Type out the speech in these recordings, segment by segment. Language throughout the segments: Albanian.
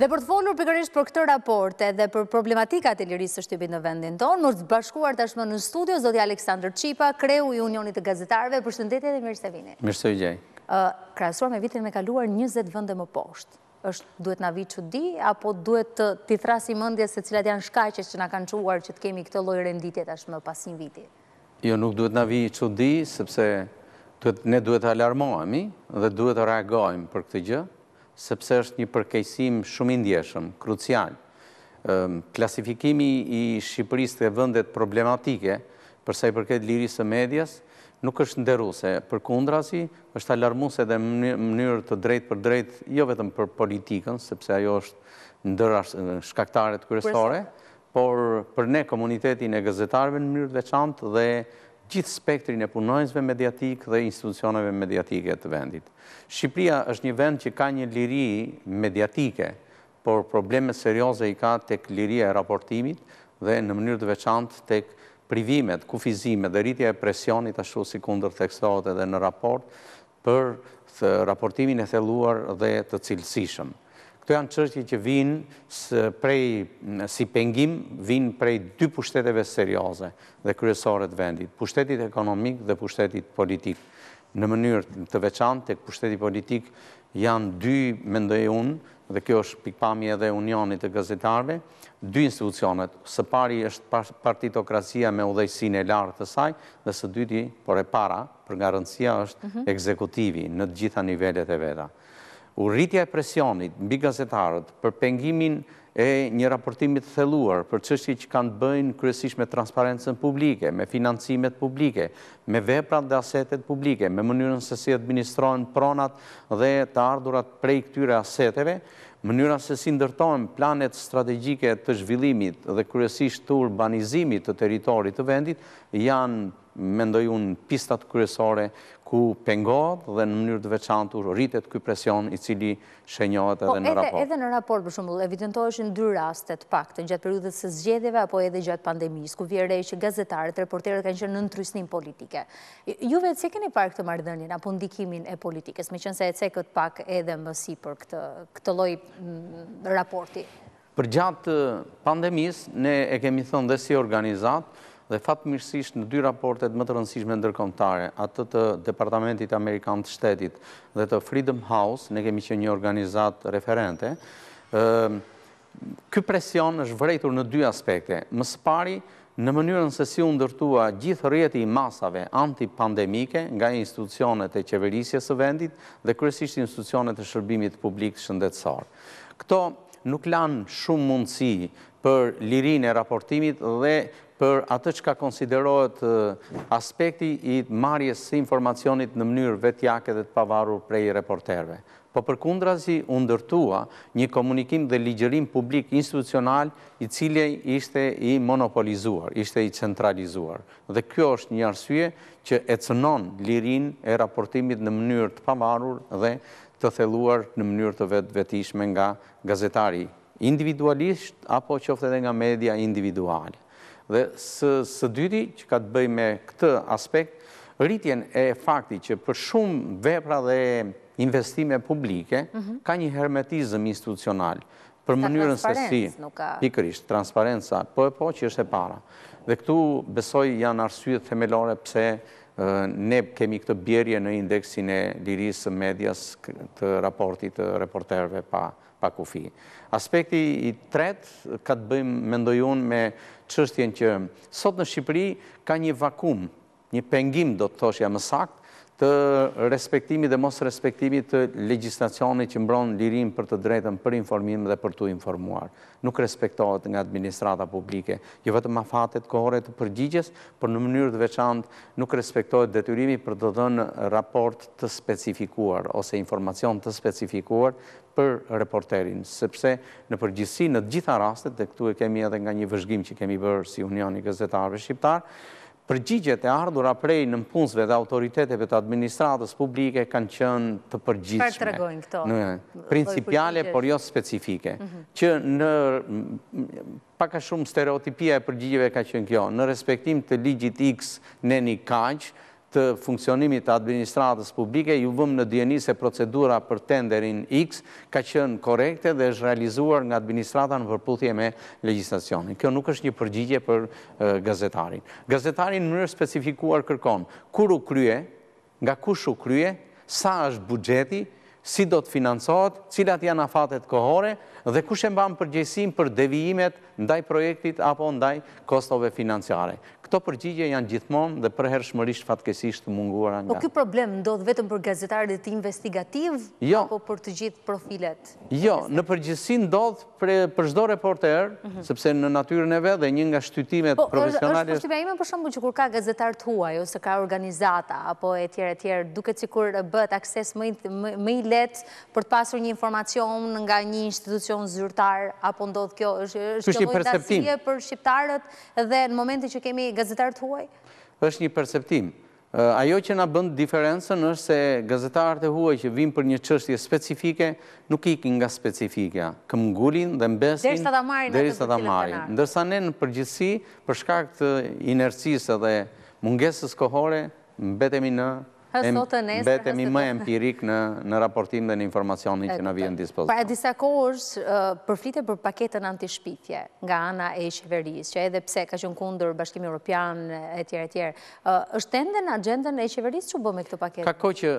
Dhe për të folur pikërisht për këtë raporte dhe për problematikat e lirisë shtypit në vendin tonë, më të bashkuar tashmë në studio, zoti Aleksandr Qipa, kreu i Unionit të Gazetarve, për shëndetje dhe mirë se vini. Mirë se Krasuar me vitin me kaluar 20 vënde më poshtë. është duhet na vi që di, apo duhet të të mëndje se cilat janë shkaqës që na kanë quar që të kemi këtë lojë renditje tashmë pas një viti? Jo, nuk duhet na vi që di, sepse ne duhet të alarmojemi dhe duhet të reagojmë për këtë gjë sepse është një përkejsim shumë indjeshëm, krucial. Ehm, klasifikimi i Shqipërisë të vëndet problematike, përsa i përket lirisë e medjas, nuk është nderuse, për kundra si është alarmuse dhe mënyrë të drejtë për drejtë, jo vetëm për politikën, sepse ajo është ndërra shkaktaret kërëstore, por për ne komunitetin e gëzetarve në mënyrët veçantë dhe gjithë spektrin e punojnësve mediatik dhe institucionave mediatike të vendit. Shqipria është një vend që ka një liri mediatike, por probleme serioze i ka tek liria e raportimit dhe në mënyrë të veçant tek privimet, kufizime dhe rritja e presionit ashtu si kunder tekstohet edhe në raport për raportimin e theluar dhe të cilësishëm. Këto janë qërqi që vinë prej, si pengim, vinë prej dy pushteteve serioze dhe kryesore të vendit, pushtetit ekonomik dhe pushtetit politik. Në mënyrë të veçan të pushtetit politik janë dy mendoj unë, dhe kjo është pikpami edhe unionit të gazetarve, dy institucionet, së pari është partitokrasia me udhejsin e lartë të saj, dhe së dyti, por e para, për nga rëndësia është mhm. ekzekutivi në gjitha nivellet e veda u rritja e presionit në bigazetarët për pengimin e një raportimit theluar për qështje që kanë bëjnë kryesisht me transparentësën publike, me financimet publike, me veprat dhe asetet publike, me mënyrën se si administrojnë pronat dhe të ardurat prej këtyre aseteve, mënyrën se si ndërtojnë planet strategjike të zhvillimit dhe kryesisht të urbanizimit të teritorit të vendit, janë mendoj unë pistat kërësore ku pengohet dhe në mënyrë të veçantur rritet këj presion i cili shenjohet po, edhe në raport. Edhe në raport, për shumë, evidentojsh dy rastet pak të gjatë periudhës së zgjedeve apo edhe gjatë pandemis, ku vjerej që gazetarët, reporterët kanë qënë në nëntrysnim politike. Juve e cekën i këtë marrëdhënie apo ndikimin e politikës, me qënëse e cekët pak edhe mësi për këtë loj mm, raporti? Për gjatë eh, pandemis, ne e kemi thënë dhe si organizatë, dhe fatë mirësisht në dy raportet më të rëndësishme ndërkomtare, atë të Departamentit Amerikan të Shtetit dhe të Freedom House, ne kemi që një organizat referente, këtë presion është vrejtur në dy aspekte. Më spari, në mënyrën se si undërtua gjithë rjeti i masave antipandemike nga institucionet e qeverisje së vendit dhe kërësisht institucionet e shërbimit publik të shëndetsar. Këto nuk lanë shumë mundësi për lirin e raportimit dhe për atë që ka konsiderohet aspekti i marjes informacionit në mënyrë vetjake dhe të pavarur prej reporterve. Po për kundra si undërtua një komunikim dhe ligjerim publik institucional i cilje ishte i monopolizuar, ishte i centralizuar. Dhe kjo është një arsye që e cënon lirin e raportimit në mënyrë të pavarur dhe të theluar në mënyrë të vetë vetishme nga gazetari individualisht apo qofte dhe nga media individuali. Dhe së dyti që ka të bëj me këtë aspekt, rritjen e fakti që për shumë vepra dhe investime publike, mhm. ka një hermetizm institucional për mënyrën se si, pikërisht, transparenca, po e po që është e para. Dhe këtu besoj janë arsyet themelore pse ne kemi këtë bjerje në indeksin e lirisë medjas të raportit të reporterve pa pa kufi. Aspekti i tret, ka të bëjmë mendojun me qështjen që sot në Shqipëri ka një vakum një pengim, do të thosh, jam sakt, të respektimi dhe mos respektimi të legislacioni që mbron lirim për të drejtën për informim dhe për të informuar. Nuk respektohet nga administrata publike, gjë jo vetë ma fatet kohore të përgjigjes, për në mënyrë të veçant nuk respektohet detyrimi për të dhënë raport të specifikuar ose informacion të specifikuar për reporterin, sepse në përgjithsi në gjitha rastet, dhe këtu e kemi edhe nga një vëzhgim që kemi bërë si Unioni Gëzetarve Shqiptarë, përgjigjet e ardhura prej në mpunësve dhe autoritetetve të administratës publike kanë qënë të përgjigjme. Parë të regojnë këto? Në, principiale, por jo specifike. Mhm. Që në paka shumë stereotipia e përgjigjive ka qënë kjo. Në respektim të ligjit X në një kajqë, të funksionimit të administratës publike, ju vëmë në djeni se procedura për tenderin X ka qënë korekte dhe është realizuar nga administrata në përputhje me legislacionin. Kjo nuk është një përgjigje për gazetarin. Gazetarin në nërë specifikuar kërkon, kur u krye, nga kush u krye, sa është bugjeti, si do të financohet, cilat janë afatet kohore dhe kush e mbam më përgjësim për devijimet ndaj projektit apo ndaj kostove financiare. Këto përgjigje janë gjithmonë dhe përherë shmërisht fatkesisht munguara nga... Po këj problem ndodhë vetëm për gazetarit investigativ, jo. apo për të gjithë profilet? Jo, në përgjithsin ndodhë për shdo reporter, mhm. sepse në natyrën e vedhe dhe njën nga shtytimet profesionalisht... Po, është përshqipja ime për shumë që kur ka gazetar të huaj, ose ka organizata, apo e tjere e tjere, duke cikur bët akses më i letë për të pasur një informacion nga një institucion zyrtar, apo ndodhë kjo, është gazetarët huaj? është një perceptim. Ajo që nga bëndë diferencen është se gazetarët e huaj që vim për një qështje specifike, nuk ikin nga specifika. Këm ngullin dhe mbesin... Dersa dhe marin. Ndërsa ne në përgjithsi, përshkakt inercisë dhe mungesës kohore, mbetemi në betemi më empirik në raportim dhe në informacionin që në vijen dispozit. Pra e disa kohës përflite për paketën antishpitje nga ana e qeveris, që edhe pse ka qënë kundur bashkimi Europian e tjere tjere, është tende në agendën e qeveris që bëme këtë paketën? Ka ko që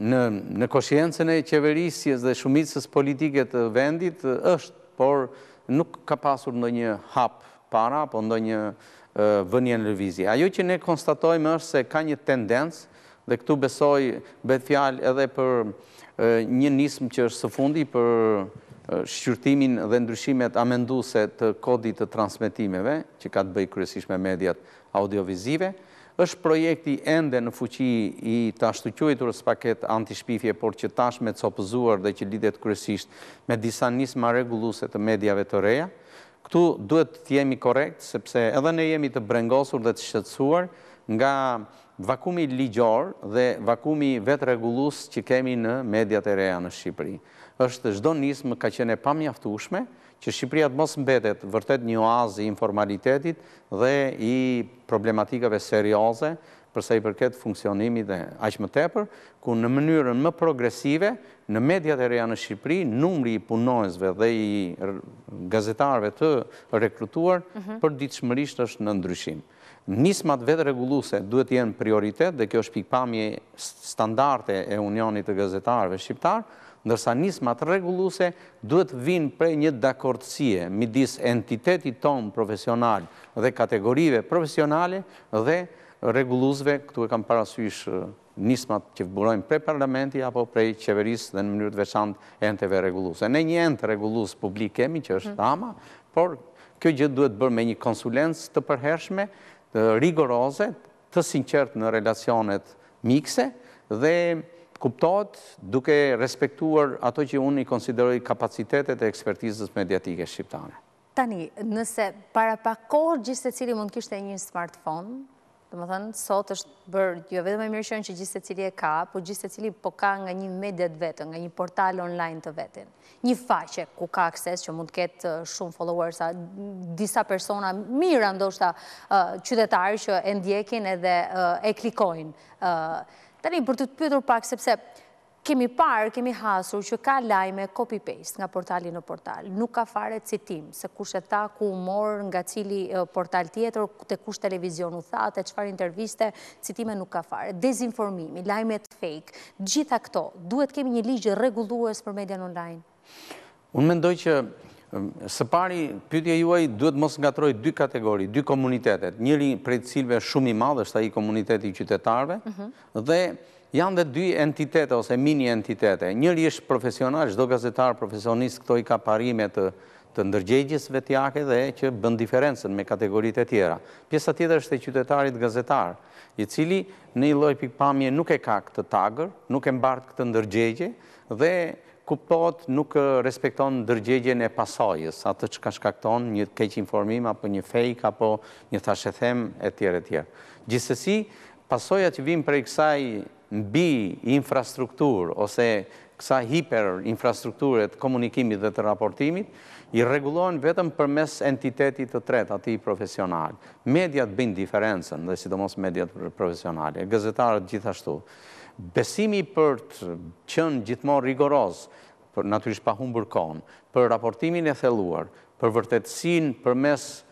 në koshiencën e qeverisjes dhe shumicës politiket vendit është, por nuk ka pasur në një hap para, apo ndo një vënjen lëvizje. Ajo që ne konstatojmë është se ka një tendencë dhe këtu besoj betë fjalë edhe për një nismë që është së fundi për shqyrtimin dhe ndryshimet amenduse të kodit të transmitimeve, që ka të bëjë kërësish me mediat audiovizive, është projekti ende në fuqi i të ashtuquitur së paket antishpifje, por që tash me të sopëzuar dhe që lidet kërësisht me disa nisma ma të medjave të reja. Këtu duhet të jemi korekt, sepse edhe ne jemi të brengosur dhe të shqetsuar nga vakumi ligjor dhe vakumi vetë regullus që kemi në mediat e reja në Shqipëri. Êshtë zdo nismë ka qene pamjaftushme, që Shqipëria të mos mbetet vërtet një oaz i informalitetit dhe i problematikave serioze përsa i përket funksionimi dhe aqë më tepër, ku në mënyrën më progresive, në mediat e reja në Shqipëri, numri i punojzve dhe i gazetarve të rekrutuar, mhm. për ditë shmërisht është në ndryshim nismat vetë reguluse duhet jenë prioritet dhe kjo është pikpamje standarte e unionit të gazetarëve shqiptarë, ndërsa nismat reguluse duhet vinë prej një dakortësie midis entitetit tonë profesional dhe kategorive profesionale dhe reguluseve, këtu e kam parasysh nismat që vëbërojmë prej parlamenti apo prej qeveris dhe në mënyrët veçant enteve reguluse. Ne një ent regulus publik kemi që është mhm. ama, por kjo gjithë duhet bërë me një konsulens të përhershme rigoroze, të sinqert në relacionet mikse dhe kuptohet duke respektuar ato që unë i konsideroj kapacitetet e ekspertizës mediatike shqiptane. Tani, nëse para pa kohë gjithë se cili mund kishte një smartphone, Dhe më thënë, sot është bërë, jo vedhë me mirë shënë që gjithë se cili e ka, po gjithë se cili po ka nga një mediat vetën, nga një portal online të vetën. Një faqe ku ka akses që mund të ketë uh, shumë followersa, disa persona mirë andoshta uh, qytetarë që e ndjekin edhe uh, e klikojnë. Tani, për të të pjotur pak, sepse kemi parë, kemi hasur që ka lajme copy-paste nga portali në portal. Nuk ka fare citim se kushe e ta ku morë nga cili portal tjetër, të kush televizion u tha, të qëfar interviste, citime nuk ka fare. Dezinformimi, lajmet fake, gjitha këto, duhet kemi një ligjë regulluës për median online? Unë mendoj që Së pari, pytje juaj duhet mos nga troj dy kategori, dy komunitetet. Njëri prej cilve shumë i madhë është ta i komuniteti qytetarve, mhm. dhe janë dhe dy entitete ose mini entitete. Njëri është profesional, shdo gazetar profesionist këto i ka parime të të ndërgjegjës vetjake dhe që bënd diferencen me kategorit e tjera. Pjesa tjetër është e qytetarit gazetar, i cili në i loj pikpamje nuk e ka këtë tagër, nuk e mbartë këtë ndërgjegje dhe kuptot nuk respekton ndërgjegjen e pasojës, atë që ka shkakton një keq informim, apo një fejk, apo një thashethem e tjere tjere. Gjistësi, pasoja që vim për i kësaj mbi infrastrukturë ose kësa hiperinfrastrukturët komunikimit dhe të raportimit, i regulohen vetëm për mes entitetit të tret, ati profesional. Mediat bëjnë diferencen, dhe sidomos mediat profesionale, gazetarët gjithashtu. Besimi për të qënë gjithmonë rigoroz, naturisht pa humbër konë, për raportimin e theluar, për vërtetësin për mes nështë,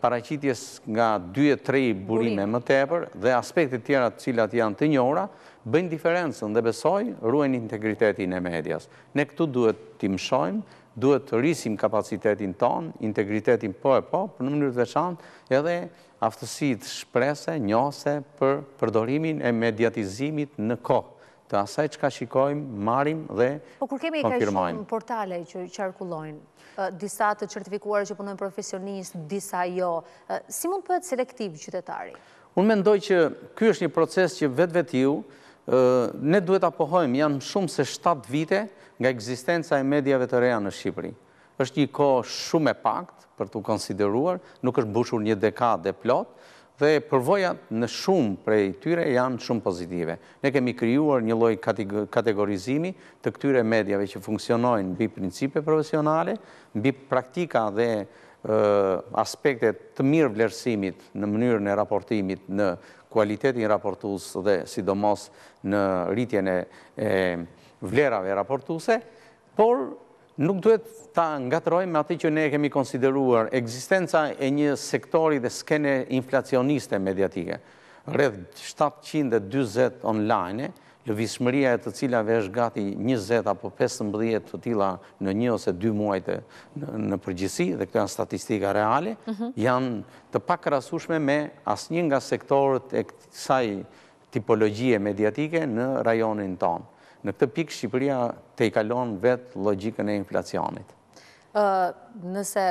paracitjes nga 2-3 burime më tepër dhe aspektit tjera cilat janë të njora, bëjnë diferencen dhe besoj ruen integritetin e medias. Ne këtu duhet të mshojmë, duhet të rrisim kapacitetin ton, integritetin po e po, për në mënyrë të veçan, edhe aftësit shprese, njose për përdorimin e mediatizimit në kohë të asaj që ka shikojmë, marim dhe konfirmojmë. Po kur kemi i ka shumë portale që qarkullojnë, disa të certifikuarë që punojnë profesionistë, disa jo, si mund pëtë selektiv qytetari? Unë mendoj që kjo është një proces që vetë vetë ju, ne duhet apohojmë, janë shumë se 7 vite nga eksistenca e medjave të reja në Shqipëri. është një ko shumë e pakt për të konsideruar, nuk është bushur një dekad dhe plotë, dhe përvojat në shumë prej tyre janë shumë pozitive. Ne kemi kryuar një loj kategorizimi të këtyre medjave që funksionojnë në bi principe profesionale, në bi praktika dhe aspektet të mirë vlerësimit në mënyrën e raportimit në kualitetin raportus dhe sidomos në rritjen e vlerave raportuse, por nuk duhet ta nga të ati që ne kemi konsideruar eksistenca e një sektori dhe skene inflacioniste mediatike. Redh 720 online, lë e të cilave është gati 20 apo 15 të tila në një ose dy muajte në përgjësi, dhe këtë janë statistika reale, mhm. janë të pak rasushme me asë një nga sektorët e kësaj tipologjie mediatike në rajonin tonë në këtë pikë Shqipëria te i kalon vetë logikën e inflacionit. Nëse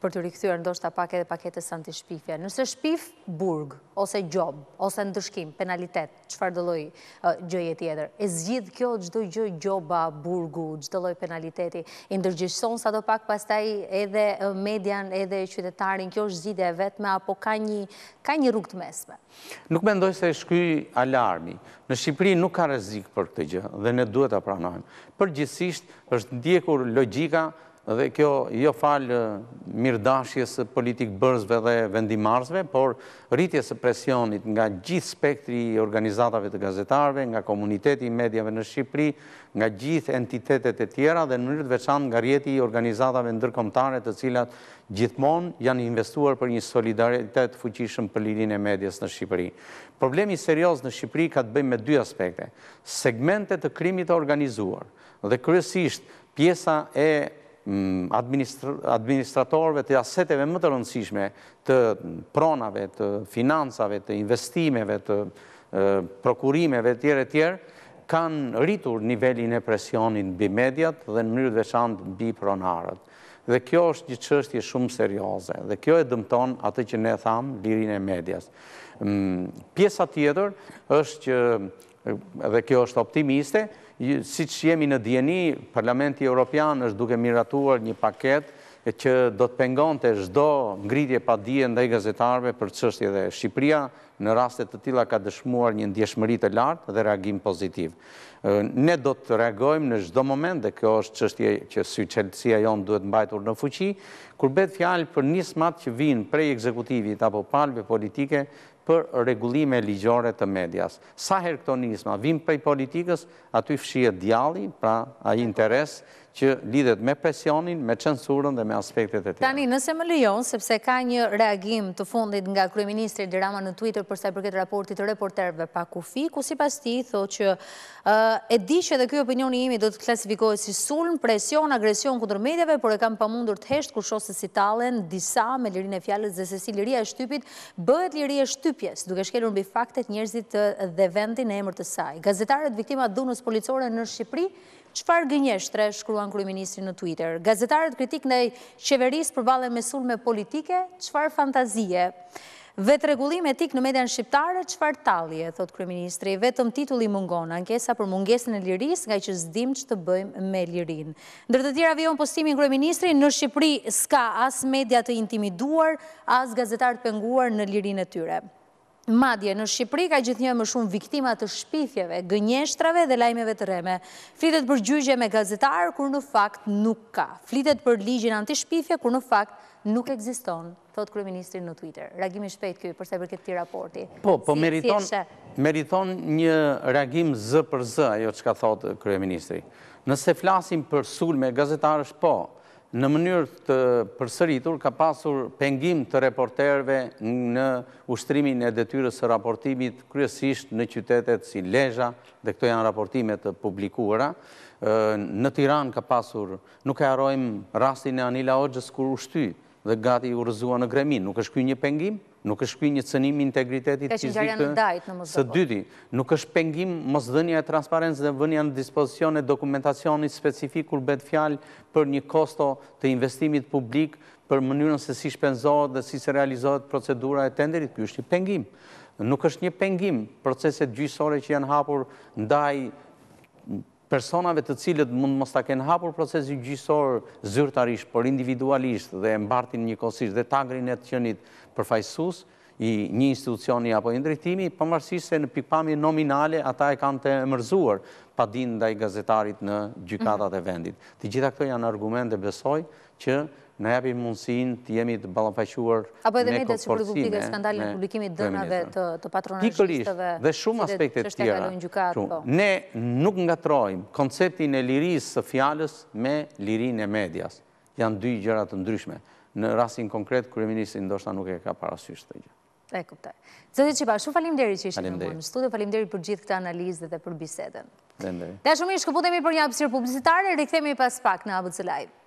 për të rikëthyër ndoshta pak edhe paketës anti-shpifje. Nëse shpif, burg, ose gjob, ose ndëshkim, penalitet, qëfar dëlloj uh, gjëje tjeder? E zgjith kjo gjdoj gjëj gjoba, burgu, gjdoj penaliteti? I ndërgjishon sa do pak pastaj edhe uh, median, edhe qytetarin, kjo është zgjide e vetme, apo ka një rukë të mesme? Nuk me ndoj se e shkuj alarmi. Në Shqipëri nuk ka rezik për këtë gjë, dhe ne duhet të pranojmë. Për gjithësisht është ndjekur logika dhe kjo jo falë mirdashjes politikë bërzve dhe vendimarsve, por rritjes e presionit nga gjithë spektri i organizatave të gazetarve, nga komuniteti i medjave në Shqipëri, nga gjithë entitetet e tjera dhe në njërët veçan nga rjeti i organizatave ndërkomtare të cilat gjithmon janë investuar për një solidaritet fuqishëm për lirin e medjes në Shqipëri. Problemi serios në Shqipëri ka të bëjmë me dy aspekte. Segmentet të krimit e organizuar dhe kryesisht pjesa e Mm, administratorve të aseteve më të rëndësishme të pronave, të finansave, të investimeve, të prokurimeve, tjere, tjere, kanë rritur nivelin e presionin bi mediat dhe në mënyrët veçant bi pronarët. Dhe kjo është një qështje shumë serioze dhe kjo e dëmton atë që ne thamë lirin e medias. Mm, pjesa tjetër është që, dhe kjo është optimiste, si që jemi në djeni, Parlamenti Europian është duke miratuar një paket që do të pengon të zdo ngritje pa dje ndaj gazetarve për qështje dhe Shqipria në rastet të tila ka dëshmuar një ndjeshmëri të lartë dhe reagim pozitiv. Ne do të reagojmë në zdo moment dhe kjo është qështje që syqelësia jonë duhet mbajtur në fuqi, kur betë fjalë për një smatë që vinë prej ekzekutivit apo palve politike, për regullime ligjore të medias. Sa her këto nisma, vim për i politikës, aty fshie djali, pra a i interes që lidhet me presionin, me censurën dhe me aspektet e tjera. Tani, nëse më lejon, sepse ka një reagim të fundit nga Kryeministri Dirama në Twitter përsa i përket raportit të reporterve pa kufi, ku si pas ti, tho që e di që dhe kjo opinioni imi do të klasifikohet si sulm, presion, agresion këtër medjave, por e kam pamundur të heshtë kur shosë si talen, disa me lirin e fjallës dhe se si liria e shtypit, bëhet liria e shtypjes, duke shkelur nbi faktet njerëzit dhe vendin e emër të saj. Gazetarët viktimat dhunës policore në Shqipëri Qëfar gënjeshtre, shkruan kryministri në Twitter? Gazetarët kritik në qeveris përbale me sulme politike, qëfar fantazie? Vetë regullim e tik në median shqiptare, qëfar talje, thot kryministri? Vetëm titulli mungon, ankesa për mungesën e liris, nga i që zdim që të bëjmë me lirin. Ndër të tjera vion postimin kryministri, në Shqipëri s'ka as media të intimiduar, as gazetarët penguar në lirin e tyre. Madje në Shqipëri ka gjithë një më shumë viktima të shpifjeve, gënjeshtrave dhe lajmeve të reme. Flitet për gjyxje me gazetarë, kur në fakt nuk ka. Flitet për ligjin antishpifje, kur në fakt nuk eksiston, thot Kryeministri në Twitter. Reagimi shpejt kjoj përse për këtë ti raporti. Po, po meriton një reagim zë për zë, ajo që ka thot Kryeministri. Nëse flasim për sulme, gazetarës po, në mënyrë të përsëritur ka pasur pengim të reporterve në ushtrimin e detyres së raportimit kryesisht në qytetet si Lezha, dhe këto janë raportimet të publikuara. Në Tiran ka pasur, nuk e arojmë rastin e Anila Ogjës kur ushty dhe gati u rëzua në gremin, nuk është kjo një pengim, nuk është pi një cënim integritetit fizikë, së dyti, nuk është pengim mosdënja e transparentës dhe vënja në dispozicion e dokumentacionit specifik kur betë fjalë për një kosto të investimit publik për mënyrën se si shpenzohet dhe si se realizohet procedura e tenderit, kjo është një pengim. Nuk është një pengim proceset gjysore që janë hapur ndaj personave të cilët mund mos ta kenë hapur procesin gjyqësor zyrtarisht, por individualisht dhe mbartin njëkosisht dhe tagrin e të qenit përfajsus, i një institucioni apo i ndrejtimi, pavarësisht se në pikpami nominale ata e kanë të mërzuar pa din gazetarit në gjykatat mhm. e vendit. Të gjitha këto janë argumente besoj që në japim mundësin të jemi të balafashuar Apo edhe medet që e skandalin publikimit dënave të patronashtistëve dhe shumë aspektet tjera po. ne nuk nga trojmë konceptin e lirisë së fjalës me lirin e medias janë dy gjërat të ndryshme në rrasin konkret kërëministin ndoshta nuk e ka parasysht të gjë e kuptaj Zotit Qipa, shumë falim deri që ishtë në mund në studio falim deri për gjithë këta analizë dhe për bisedën. dhe shumë i shkëputemi për një apësir publicitare rikëthemi pas pak në Abu Cëlajbë